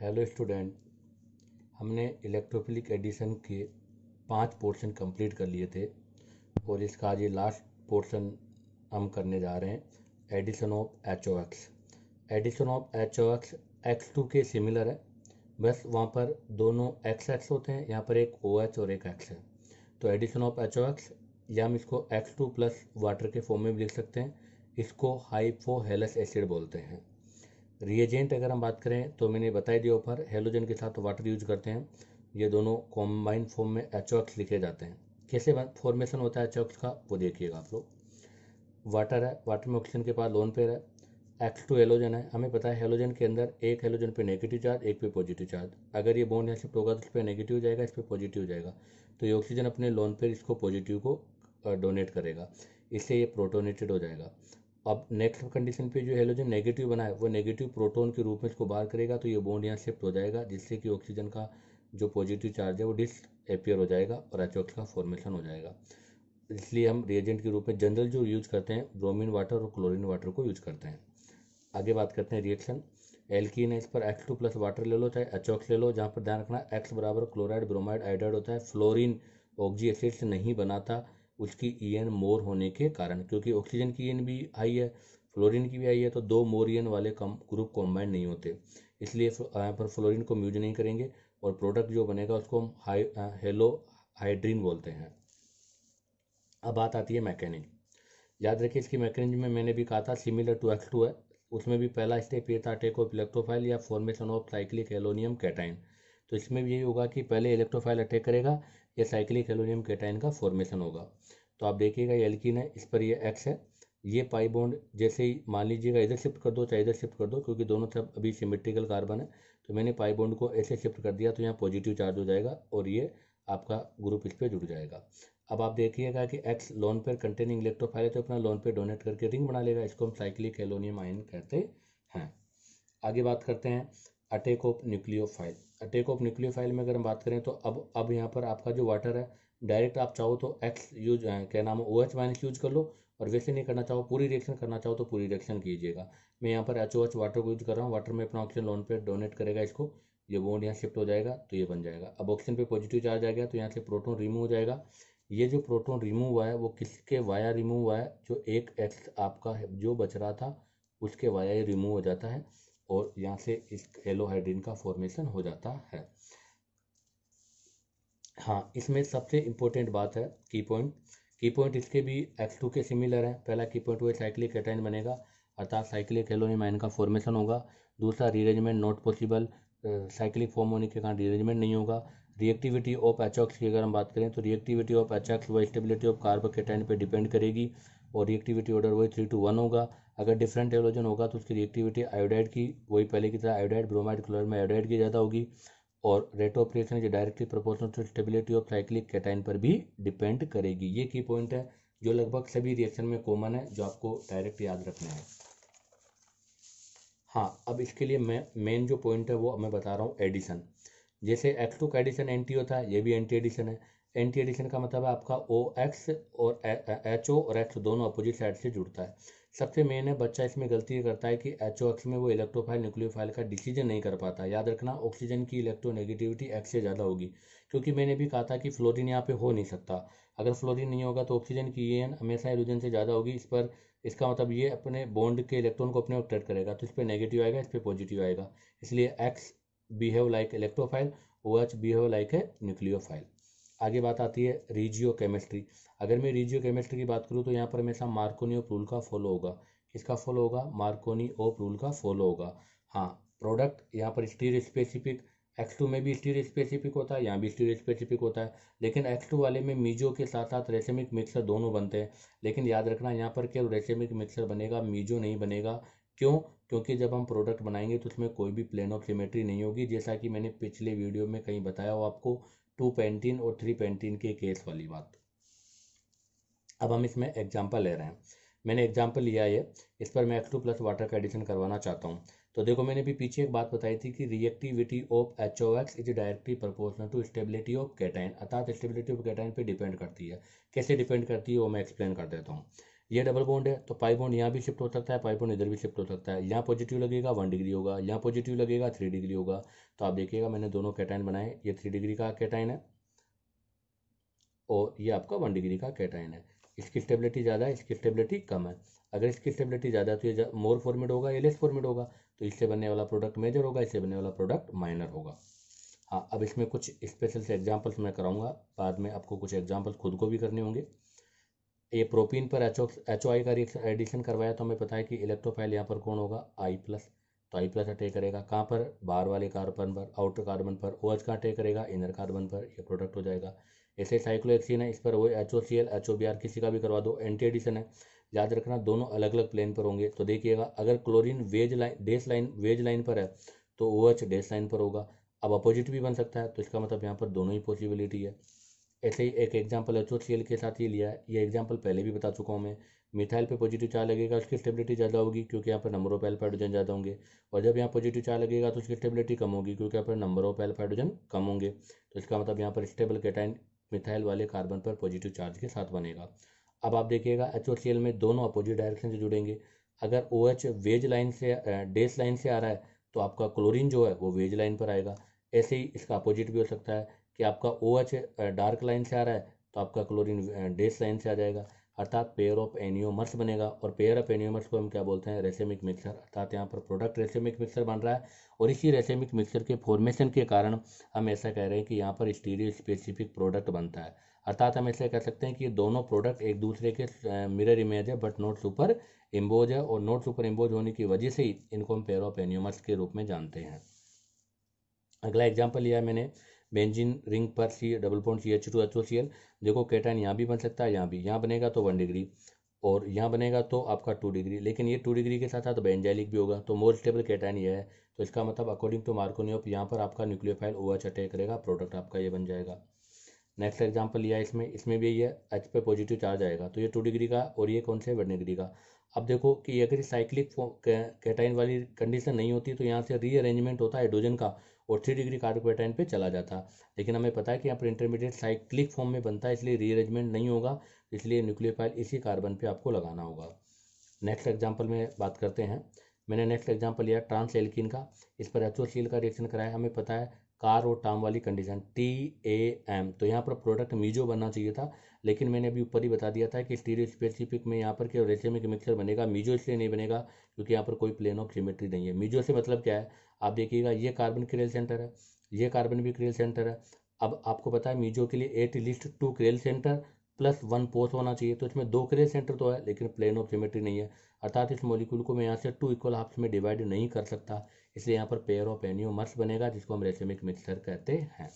hello student हमने electrophilic addition के पांच पोर्शन कंप्लीट कर लिए थे और इसका आज ये लास्ट पोर्शन हम करने जा रहे हैं addition of H O X addition of H O X X two के सिमिलर है बस वहाँ पर दोनों एक्स एक्स होते हैं यहाँ पर एक ओ एच और एक एक्स है तो addition of H O X या हम इसको एक्स टू प्लस वाटर के फॉर्म में भी लिख सकते हैं इसको हाइपोहेलस एसिड बोलते हैं रिएजेंट अगर हम बात करें तो मैंने बताई दिया ऊपर हेलोजन के साथ वाटर यूज करते हैं ये दोनों कॉम्बाइन फॉर्म में एचॉक्स लिखे जाते हैं कैसे फॉर्मेशन होता है एचॉक्स का वो देखिएगा आप लोग वाटर है वाटर में ऑक्सीजन के पास लोन पेयर है एक्स टू हेलोजन है हमें पता है हेलोजन के अंदर एक हेलोजन पे नेगेटिव चार्ज एक पे पॉजिटिव चार्ज अगर ये बोन यहाँ शिफ्ट होगा तो इस पर नेगेटिव हो जाएगा इस पर पॉजिटिव हो जाएगा तो ये ऑक्सीजन अपने लोन पेयर इसको पॉजिटिव को डोनेट करेगा इससे ये प्रोटोनेटेड हो जाएगा अब नेक्स्ट कंडीशन पे जो हेलोजन नेगेटिव बना है वो नेगेटिव प्रोटॉन के रूप में इसको बाहर करेगा तो ये बॉन्ड यहाँ शिफ्ट हो जाएगा जिससे कि ऑक्सीजन का जो पॉजिटिव चार्ज है वो डिस एपियर हो जाएगा और एचोक्स का फॉर्मेशन हो जाएगा इसलिए हम रिएजेंट के रूप में जनरल जो यूज करते हैं ब्रोमीन वाटर और क्लोरीन वाटर को यूज करते हैं आगे बात करते हैं रिएक्शन एल्कीन है इस पर एक्स टू प्लस वाटर ले लो चाहे एचोक्स ले लो जहाँ पर ध्यान रखना एक्स बराबर क्लोराइड ब्रोमाइड आइड्राइड होता है फ्लोरिन ऑक्जी एसिड से नहीं बनाता उसकी ई एन मोर होने के कारण क्योंकि ऑक्सीजन की एन भी हाई है फ्लोरीन की भी आई है तो दो मोर एन वाले कम ग्रुप कॉम्बाइंड नहीं होते इसलिए यहाँ पर फ्लोरीन को म्यूज नहीं करेंगे और प्रोडक्ट जो बनेगा उसको हम हाई हेलो हाइड्रीन बोलते हैं अब बात आती है मैकेनिक याद रखिए इसकी मैकेनिक में मैंने भी कहा था सिमिलर टू एक्स टू है उसमें भी पहला स्टेप ये था टेक ऑफ इलेक्ट्रोफाइल या formation of cyclic halonium cation तो इसमें भी यही होगा कि पहले इलेक्ट्रोफाइल अटैक करेगा ये साइक्लिक एल्यूमिनियम केटाइन का फॉर्मेशन होगा तो आप देखिएगा ये एल्किन है इस पर ये एक्स है ये पाई बॉन्ड जैसे ही मान लीजिएगा इधर शिफ्ट कर दो चाहे इधर शिफ्ट कर दो क्योंकि दोनों तरफ अभी सिमेट्रिकल कार्बन है तो मैंने पाई बॉन्ड को ऐसे शिफ्ट कर दिया तो यहाँ पॉजिटिव चार्ज हो जाएगा और ये आपका ग्रुप इस पर जुड़ जाएगा अब आप देखिएगा कि X lone pair containing electrophile है तो अपना लोन पेयर डोनेट करके रिंग बना लेगा इसको हम साइक्लिक एलोनियम आयन कहते हैं आगे बात करते हैं attack of nucleophile attack of nucleophile में अगर हम बात करें तो अब अब यहाँ पर आपका जो वाटर है डायरेक्ट आप चाहो तो एक्स यूज क्या नाम है ओ एच माइनस यूज कर लो और वैसे नहीं करना चाहो पूरी रिएक्शन करना चाहो तो पूरी रिएक्शन कीजिएगा मैं यहाँ पर एच ओ एच वाटर को यूज कर रहा हूँ वाटर में अपना ऑक्सीजन लोन पे डोनेट करेगा इसको ये बोन यहाँ शिफ्ट हो जाएगा तो ये बन जाएगा अब ऑक्सीजन पे पॉजिटिव चार्ज आ गया तो यहाँ से प्रोटोन रिमूव हो जाएगा ये जो प्रोटोन रिमूव हुआ है वो किसके वाया रिमूव हुआ है जो एक एक्स आपका जो बच रहा था उसके वाया ये रिमूव हो जाता है और यहाँ से इस एलोहाइड्रीन का फॉर्मेशन हो जाता है हाँ इसमें सबसे इम्पोर्टेंट बात है की पॉइंट की पॉइंट इसके भी एक्स टू के सिमिलर है पहला की पॉइंट वो साइक्लिक एटाइन बनेगा अर्थात साइक्लिक एलोनिमाइन का फॉर्मेशन होगा दूसरा rearrangement not possible cyclic form होने के कारण रीअरेंजमेंट नहीं होगा रिएक्टिविटी ऑफ एचॉक्स की अगर हम बात करें तो रिएक्टिविटी ऑफ एचॉक्स व स्टेबिलिटी ऑफ कार्बोकेटाइन पर डिपेंड करेगी और रिएक्टिविटी ऑर्डर वही थ्री टू वन होगा अगर डिफरेंट एलोजन होगा तो उसकी रिएक्टिविटी आयोडाइड की वही पहले की तरह आयोडाइड ब्रोमाइड क्लोर में आयोडाइड की ज़्यादा होगी और रेट ऑफ रिएक्शन जो directly proportional to stability of cyclic cation पर भी डिपेंड करेगी ये की पॉइंट है जो लगभग सभी रिएक्शन में कॉमन है जो आपको डायरेक्ट याद रखना है हाँ अब इसके लिए मैं मेन जो पॉइंट है वो मैं बता रहा हूँ एडिशन जैसे एक्स टू का एडिशन एंटी होता है ये भी एंटी एडिशन है एंटी एडिशन का मतलब है आपका ओ एक्स और एच ओ और एक्स दोनों अपोजिट साइड से जुड़ता है सबसे मेन है बच्चा इसमें गलती ये करता है कि एच ओ एक्स में वो इलेक्ट्रोफाइल न्यूक्लियोफाइल का डिसीजन नहीं कर पाता याद रखना ऑक्सीजन की इलेक्ट्रोनेगेटिविटी एक्स से ज़्यादा होगी क्योंकि मैंने भी कहा था कि फ्लोरिन यहाँ पे हो नहीं सकता अगर फ्लोरिन नहीं होगा तो ऑक्सीजन की ई एन हमेशा एलोजन से ज़्यादा होगी इस पर इसका मतलब ये अपने बॉन्ड के इलेक्ट्रॉन को अपने ऑप्टेट करेगा तो इस पर नेगेटिव आएगा इस पर पॉजिटिव आएगा इसलिए X behave like electrophile O H behave like है न्यूक्लियोफाइल आगे बात आती है रीजियो केमिस्ट्री अगर मैं रीजियो केमिस्ट्री की बात करूँ तो यहाँ पर हमेशा मार्कोनी ऑफ रूल का फॉलो होगा किसका फॉलो होगा मार्कोनी ऑफ रूल का फॉलो होगा हाँ प्रोडक्ट यहाँ पर स्टीर स्पेसिफिक एक्स टू में भी स्टीर स्पेसिफिक होता है यहाँ भी स्टीर स्पेसिफिक होता है लेकिन एक्स टू वाले में मीजो के साथ साथ रेसेमिक मिक्सर दोनों बनते हैं लेकिन याद रखना यहाँ पर केवल रेसेमिक मिक्सर बनेगा मीजो नहीं बनेगा क्यों क्योंकि जब हम प्रोडक्ट बनाएंगे तो उसमें कोई भी प्लेन ऑफ सिमेट्री नहीं होगी जैसा कि मैंने पिछले वीडियो में कहीं बताया हो आपको टू पेंटीन और थ्री पेंटीन के केस वाली बात अब हम इसमें एग्जाम्पल ले रहे हैं मैंने एग्जाम्पल लिया है इस पर मैं एक्स टू प्लस वाटर का एडिशन करवाना चाहता हूँ तो देखो मैंने भी पीछे एक बात बताई थी कि reactivity of H O X is directly proportional to stability of cation अर्थात स्टेबिलिटी ऑफ कैटाइन पे डिपेंड करती है कैसे डिपेंड करती है वो मैं एक्सप्लेन कर देता हूँ ये डबल बॉन्ड है तो पाई बॉन्ड यहाँ भी शिफ्ट हो सकता है पाई बॉन्ड इधर भी शिफ्ट हो सकता है यहाँ पॉजिटिव लगेगा वन डिग्री होगा यहाँ पॉजिटिव लगेगा थ्री डिग्री होगा तो आप देखिएगा मैंने दोनों कैटाइन बनाए ये थ्री डिग्री का कैटाइन है और ये आपका वन डिग्री का कैटाइन है इसकी स्टेबिलिटी ज़्यादा है इसकी स्टेबिलिटी कम है अगर इसकी स्टेबिलिटी ज़्यादा है तो ये मोर फॉर्मेट होगा या लेस फॉर्मेट होगा तो इससे बनने वाला प्रोडक्ट मेजर होगा इससे बनने वाला प्रोडक्ट माइनर होगा हाँ अब इसमें कुछ स्पेशल से एग्जाम्पल्स मैं कराऊंगा बाद में आपको कुछ एग्जाम्पल्स खुद को भी करने होंगे ये प्रोपीन पर एच एच आई का एडिशन करवाया तो हमें पता है कि इलेक्ट्रोफाइल यहाँ पर कौन होगा आई प्लस तो आई प्लस अटैक करेगा कहाँ पर बाहर वाले कार्बन पर आउटर कार्बन पर ओ एच का अटैक करेगा इनर कार्बन पर ये प्रोडक्ट हो जाएगा ऐसे एक्सिन है इस पर वो H O C L H O B R किसी का भी करवा दो एंटी एडिशन है याद रखना दोनों अलग अलग प्लेन पर होंगे तो देखिएगा अगर chlorine wedge line dash line wedge line पर है तो ओ एच डेस लाइन पर होगा अब अपोजिट भी बन सकता है तो इसका मतलब यहाँ पर दोनों ही पॉसिबिलिटी है ऐसे ही एक एग्जाम्पल एच एल के साथ ही लिया है ये एग्जाम्पल पहले भी बता चुका हूँ मैं मिथाइल पे पॉजिटिव चार्ज लगेगा उसकी स्टेबिलिटी ज़्यादा होगी क्योंकि यहाँ पर नंबर ऑफ एल्फ हाइड्रोजन ज़्यादा होंगे और जब यहाँ पॉजिटिव चार्ज लगेगा तो उसकी स्टेबिलिटी कम होगी क्योंकि यहाँ पर नंबर ऑफ एल्फ हाइड्रोजन कम होंगे तो इसका मतलब यहाँ पर स्टेबल कैटाइन मिथाइल वाले कार्बन पर पॉजिटिव चार्ज के साथ बनेगा अब आप देखिएगा एच में दोनों अपोजिट डायरेक्शन से जुड़ेंगे अगर ओ OH वेज लाइन से डेस लाइन से आ रहा है तो आपका क्लोरीन जो है वो वेज लाइन पर आएगा ऐसे ही इसका अपोजिट भी हो सकता है कि आपका ओ एच डार्क लाइन से आ रहा है तो आपका क्लोरीन डेस लाइन से आ जाएगा अर्थात पेयर ऑफ एनियोमर्स बनेगा और पेयर ऑफ एनियोमर्स को हम क्या बोलते हैं रेसेमिक मिक्सर अर्थात यहाँ पर प्रोडक्ट रेसेमिक मिक्सर बन रहा है और इसी रेसेमिक मिक्सर के फॉर्मेशन के कारण हम ऐसा कह रहे हैं कि यहाँ पर स्टीरियो स्पेसिफिक प्रोडक्ट बनता है अर्थात हम ऐसे कह सकते हैं कि दोनों प्रोडक्ट एक दूसरे के मिरर इमेज है बट नॉट सुपर इम्बोज है और नॉट सुपर इम्बोज होने की वजह से ही इनको हम पेयर ऑफ एनियोमर्स के रूप में जानते हैं अगला एग्जाम्पल लिया मैंने बेंजिन रिंग पर C double point C H two H O C L देखो कैटाइन यहाँ भी बन सकता है यहाँ भी यहाँ बनेगा तो वन डिग्री और यहाँ बनेगा तो आपका टू डिग्री लेकिन ये टू डिग्री के साथ साथ बेंजाइलिक भी होगा तो मोर स्टेबल कैटाइन ये है तो इसका मतलब अकॉर्डिंग टू मार्कोनियोप यहाँ पर आपका न्यूक्लियोफाइल ओ एच अटैक करेगा प्रोडक्ट आपका ये बन जाएगा नेक्स्ट एग्जाम्पल लिया इसमें इसमें भी ये एच पे पॉजिटिव चार्ज आएगा तो ये टू डिग्री का और ये कौन से वन डिग्री का अब देखो कि अगर साइक्लिक कैटाइन वाली कंडीशन नहीं होती तो यहाँ से रीअरेंजमेंट होता है हाइड्रोजन का और थ्री डिग्री कार्य पैटर्न पे चला जाता लेकिन हमें पता है कि यहाँ पर इंटरमीडिएट साइक्लिक फॉर्म में बनता है इसलिए रीअरेंजमेंट नहीं होगा इसलिए न्यूक्लियोफाइल इसी कार्बन पे आपको लगाना होगा नेक्स्ट एग्जाम्पल में बात करते हैं मैंने नेक्स्ट एग्जाम्पल लिया ट्रांस एल्किन का इस पर एचओसील का रिएक्शन कराया हमें पता है कार और टाम वाली कंडीशन टी ए एम तो यहाँ पर प्रोडक्ट मीजो बनना चाहिए था लेकिन मैंने अभी ऊपर ही बता दिया था कि स्टीरियो स्पेसिफिक में यहाँ पर क्या रेसेमिक मिक्सर बनेगा मीजो इसलिए नहीं बनेगा क्योंकि यहाँ पर कोई प्लेन ऑफ सिमेट्री नहीं है मीजो से मतलब क्या है आप देखिएगा ये कार्बन क्रेल सेंटर है ये कार्बन भी क्रेल सेंटर है अब आपको पता है मीजो के लिए at least two chiral center plus one POS होना चाहिए तो इसमें दो क्रिया सेंटर तो है लेकिन प्लेन ऑफ सिमेट्री नहीं है अर्थात इस मॉलिक्यूल को मैं यहाँ से टू इक्वल हाफ्स में डिवाइड नहीं कर सकता इसलिए यहाँ पर पेयर ऑफ एनियो मर्स बनेगा जिसको हम रेसेमिक मिक्सर कहते हैं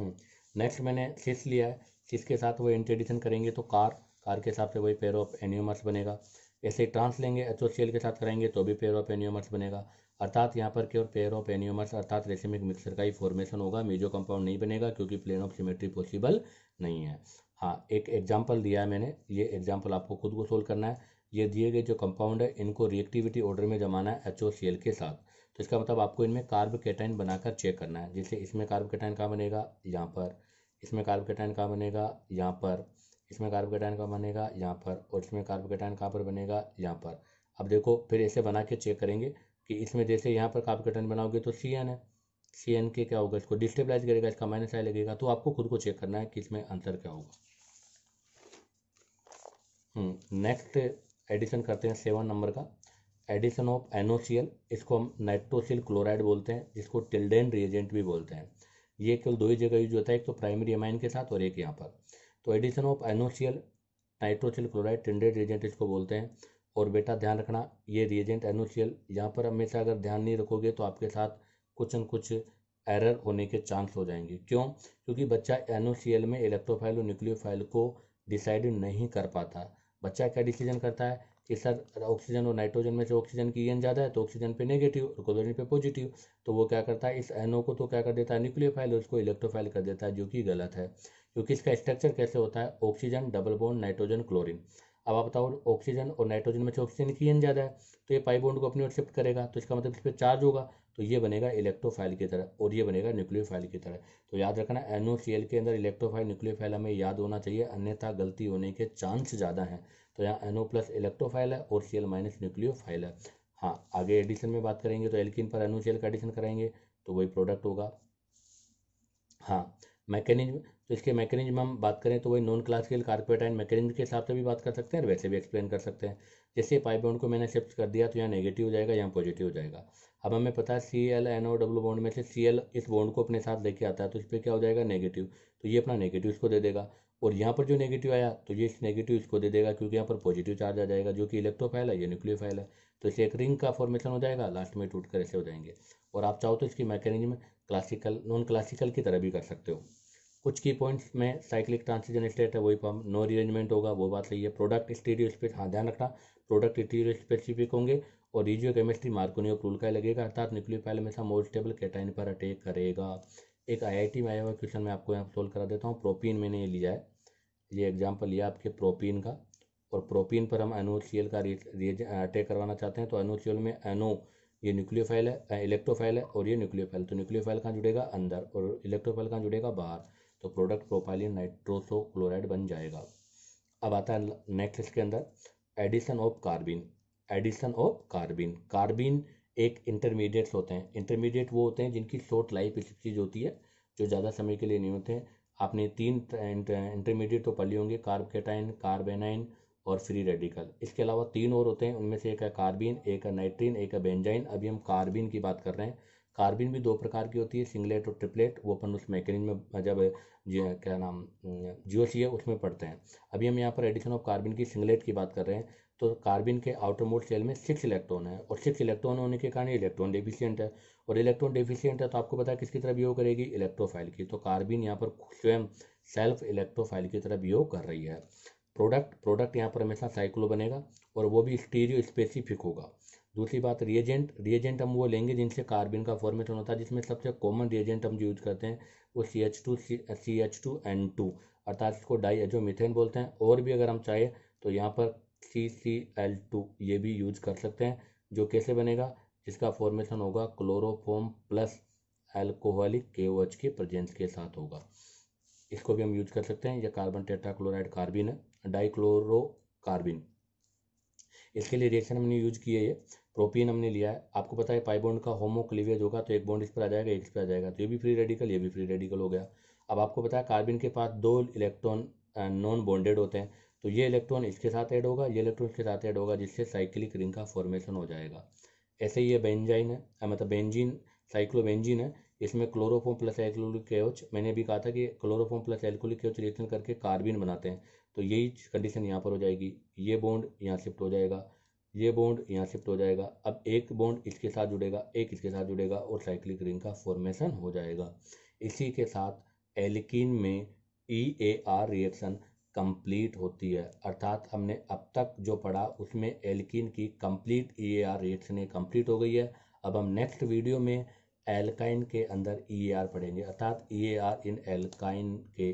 नेक्स्ट हम्म, मैंने सिस लिया है सिस के साथ वो इंट्रोडिशन करेंगे तो कार कार के हिसाब से वही पेयर ऑफ एनियोमर्स बनेगा ऐसे ट्रांस लेंगे एच के साथ कराएंगे तो भी पेयर ऑफ एनियोमर्स बनेगा अर्थात यहाँ पर केवल पेयर ऑफ एनियोमर्स अर्थात रेसेमिक मिक्सर का ही फॉर्मेशन होगा मेजो कंपाउंड नहीं बनेगा क्योंकि प्लेन ऑफ सिमेट्री पॉसिबल नहीं है हाँ एक एग्जाम्पल दिया है मैंने ये एग्जाम्पल आपको खुद को सोल्व करना है ये दिए गए जो कंपाउंड है इनको रिएक्टिविटी ऑर्डर में जमाना है एच के साथ तो इसका मतलब आपको इनमें कार्ब केटाइन बनाकर चेक करना है जैसे इसमें कार्ब केटाइन कहाँ बनेगा यहाँ पर इसमें कार्ब केटाइन कहाँ बनेगा यहाँ पर इसमें कार्बोकेटाइन का बनेगा यहाँ पर और इसमें कार्बोकेटाइन कहाँ पर बनेगा यहाँ पर अब देखो फिर ऐसे बना के चेक करेंगे कि इसमें जैसे यहाँ पर कार्बोकेटाइन बनाओगे तो सी एन है सी एन के क्या होगा इसको डिस्टेबलाइज करेगा इसका माइनस आई लगेगा तो आपको खुद को चेक करना है कि इसमें आंसर क्या होगा नेक्स्ट हम्म, एडिशन करते हैं सेवन नंबर का एडिशन ऑफ एनोसियल इसको हम नाइट्रोसिल क्लोराइड बोलते हैं जिसको टिल्डेन रिएजेंट भी बोलते हैं ये केवल दो ही जगह यूज होता है एक तो प्राइमरी एमाइन के साथ और एक यहाँ पर तो addition of NOCl nitrosyl chloride Tilden reagent इसको बोलते हैं और बेटा ध्यान रखना ये रिएजेंट एनोशियल यहाँ पर हमेशा अगर ध्यान नहीं रखोगे तो आपके साथ कुछ न कुछ एरर होने के चांस हो जाएंगे क्यों क्योंकि बच्चा एनओसीएल में इलेक्ट्रोफाइल और न्यूक्लियोफाइल को डिसाइड नहीं कर पाता बच्चा क्या डिसीजन करता है कि सर ऑक्सीजन और नाइट्रोजन में से ऑक्सीजन की एन ज़्यादा है तो ऑक्सीजन पे नेगेटिव और क्लोरीन पे पॉजिटिव तो वो क्या करता है इस एनओ को तो क्या कर देता है न्यूक्लियोफाइल उसको इलेक्ट्रोफाइल कर देता है जो कि गलत है क्योंकि इसका स्ट्रक्चर कैसे होता है oxygen double bond nitrogen chlorine अब आप बताओ ऑक्सीजन और नाइट्रोजन में से ऑक्सीजन की एन ज़्यादा है तो ये पाई बॉन्ड को अपनी ओर शिफ्ट करेगा तो इसका मतलब इस पर चार्ज होगा तो ये बनेगा इलेक्ट्रोफाइल की तरह और ये बनेगा न्यूक्लियोफाइल की तरह तो याद रखना एल के अंदर इलेक्ट्रोफाइल न्यूक्लियोफाइल हमें याद होना चाहिए अन्यथा गलती होने के चांस ज़्यादा हैं तो यहाँ एनओ प्लस इलेक्ट्रोफाइल है और सी एल माइनस न्यूक्लियोफाइल है हाँ आगे एडिशन में बात करेंगे तो एल्किन पर एनओ सी एल का एडिशन कराएंगे तो वही प्रोडक्ट होगा हाँ मैकेनिज्म तो इसके मैकेनिज्म हम बात करें तो वही नॉन क्लासिकल कार्पेटाइन मैकेनिज्म के हिसाब से भी बात कर सकते हैं और वैसे भी एक्सप्लेन कर सकते हैं जैसे पाइप बॉन्ड को मैंने शिफ्ट कर दिया तो यहाँ नेगेटिव हो जाएगा यहाँ पॉजिटिव हो जाएगा अब हमें पता है C L N O W bond में से सी एल इस बॉन्ड को अपने साथ लेके आता है तो इस पर क्या हो जाएगा नेगेटिव तो ये अपना नेगेटिव इसको दे देगा और यहाँ पर जो नेगेटिव आया तो ये इस नेगेटिव इसको दे देगा क्योंकि यहाँ पर पॉजिटिव चार्ज आ जाएगा जो कि इलेक्ट्रोफाइल है या न्यूक्लियोफाइल है तो इससे एक रिंग का फॉर्मेशन हो जाएगा लास्ट में टूट कर ऐसे हो जाएंगे और आप चाहो तो इसकी मैकेनिज्म क्लासिकल नॉन क्लासिकल की तरह भी कर सकते हो कुछ की पॉइंट्स में साइक्लिक ट्रांसिजन स्टेट है वही पर नो रिअरेंजमेंट होगा वो बात सही है प्रोडक्ट स्टीरियो स्पेस हाँ ध्यान रखना प्रोडक्ट स्टीरियो स्पेसिफिक होंगे और रिजियो केमिस्ट्री मार्कोनियो प्रूल का लगेगा अर्थात न्यूक्लियोफाइल हमेशा मोर स्टेबल कैटाइन पर अटैक करेगा एक आईआईटी में आया हुआ क्वेश्चन मैं आपको यहाँ सोल्व करा देता हूँ प्रोपीन मैंने ये लिया है ये एग्जाम्पल लिया आपके प्रोपीन का और प्रोपीन पर हम एनोसीएल का अटैक करवाना चाहते हैं तो एनोसीएल में एनो ये न्यूक्लियोफाइल है इलेक्ट्रोफाइल है और ये न्यूक्लियोफाइल तो न्यूक्लियोफाइल कहाँ जुड़ेगा अंदर और इलेक्ट्रोफाइल कहाँ जुड़ेगा बाहर तो प्रोडक्ट प्रोपाइलिन नाइट्रोसो क्लोराइड बन जाएगा अब आता है नेक्स्ट इसके अंदर addition of carbene addition of carbene carbene एक इंटरमीडिएट्स होते हैं इंटरमीडिएट वो होते हैं जिनकी शॉर्ट लाइफ चीज़ होती है जो ज़्यादा समय के लिए नहीं होते हैं आपने तीन इंटरमीडिएट तो पढ़ होंगे कार्बकेटाइन कार्बेनाइन और फ्री रेडिकल इसके अलावा तीन और होते हैं उनमें से एक है कार्बिन एक है नाइट्रीन एक है बेंजाइन अभी हम कार्बिन की बात कर रहे हैं कार्बिन भी दो प्रकार की होती है सिंगलेट और ट्रिपलेट वो अपन उस मैकेनिक में जब क्या नाम जियो सी है उसमें पढ़ते हैं अभी हम यहाँ पर एडिशन ऑफ कार्बिन की सिंगलेट की बात कर रहे हैं तो कार्बिन के आउटर मोड सेल में सिक्स इलेक्ट्रॉन है और सिक्स इलेक्ट्रॉन होने के कारण इलेक्ट्रॉन डेफिशिएंट है और इलेक्ट्रॉन डेफिशिएंट है तो आपको पता है किसकी तरह योग करेगी इलेक्ट्रोफाइल की तो कार्बिन यहाँ पर स्वयं सेल्फ इलेक्ट्रोफाइल की तरह योग कर रही है प्रोडक्ट प्रोडक्ट यहाँ पर हमेशा साइक्लो बनेगा और वो भी स्टीरियो स्पेसिफिक होगा दूसरी बात रिएजेंट रिएजेंट हम वो लेंगे जिनसे कार्बिन का फॉर्मेशन होता है जिसमें सबसे कॉमन रिएजेंट हम यूज करते हैं वो C H two C H two N two अर्थात इसको डाई एजो मिथेन बोलते हैं और भी अगर हम चाहें तो यहाँ पर सी सी एल टू ये भी यूज कर सकते हैं जो कैसे बनेगा इसका फॉर्मेशन होगा क्लोरोफोम प्लस एल्कोहलिक के ओ एच के प्रजेंस के साथ होगा इसको भी हम यूज कर सकते हैं यह कार्बन टेट्राक्लोराइड कार्बिन है डाइक्लोरो कार्बिन इसके लिए रिएक्शन हमने यूज किए ये प्रोपीन हमने लिया है आपको पता है पाई बॉन्ड का होमोक्लिवेज होगा तो एक बॉन्ड इस पर आ जाएगा एक इस पर आ जाएगा तो ये भी फ्री रेडिकल ये भी फ्री रेडिकल हो गया अब आपको पता है कार्बिन के पास दो इलेक्ट्रॉन नॉन बॉन्डेड होते हैं तो ये इलेक्ट्रॉन इसके साथ ऐड होगा ये इलेक्ट्रॉन इसके साथ ऐड होगा जिससे साइक्लिक रिंग का फॉर्मेशन हो जाएगा ऐसे ही ये बेंजाइन है मतलब बेंजीन साइक्लोबेंजीन है इसमें क्लोरोफोम प्लस एल्कोलिक एच मैंने भी कहा था कि chloroform plus alcoholic H reaction करके कार्बिन बनाते हैं तो यही कंडीशन यहाँ पर हो जाएगी ये बॉन्ड यहाँ शिफ्ट हो जाएगा ये बॉन्ड यहाँ शिफ्ट हो जाएगा अब एक बॉन्ड इसके साथ जुड़ेगा एक इसके साथ जुड़ेगा और साइक्लिक रिंग का फॉर्मेशन हो जाएगा इसी के साथ एल्किन में E A R reaction complete होती है अर्थात हमने अब तक जो पढ़ा उसमें एल्किन की complete E R reaction complete हो गई है अब हम नेक्स्ट वीडियो में एल्काइन के अंदर ई e आर पढ़ेंगे अर्थात ई e आर इन एल्काइन के